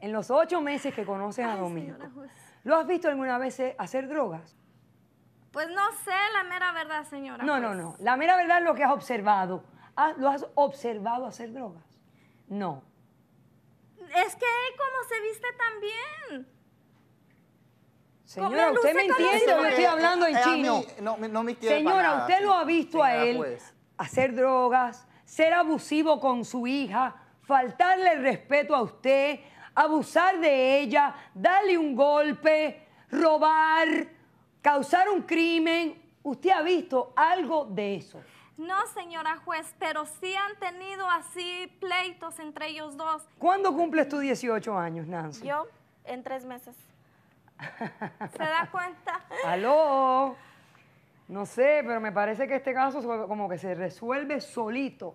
En los ocho meses que conoces a Domingo, ¿lo has visto alguna vez eh, hacer drogas? Pues no sé la mera verdad, señora. No, no, no. La mera verdad es lo que has observado. Ah, ¿Lo has observado hacer drogas? No. Es que como se viste tan bien... Señora, usted me entiende, yo estoy hablando en eh, chino. Señora, usted lo ha visto a él hacer drogas, ser abusivo con su hija, faltarle el respeto a usted, abusar de ella, darle un golpe, robar, causar un crimen. ¿Usted ha visto algo de eso? No, señora juez, pero sí han tenido así pleitos entre ellos dos. ¿Cuándo cumples tus 18 años, Nancy? Yo, en tres meses. ¿Se da cuenta? ¡Aló! No sé, pero me parece que este caso como que se resuelve solito.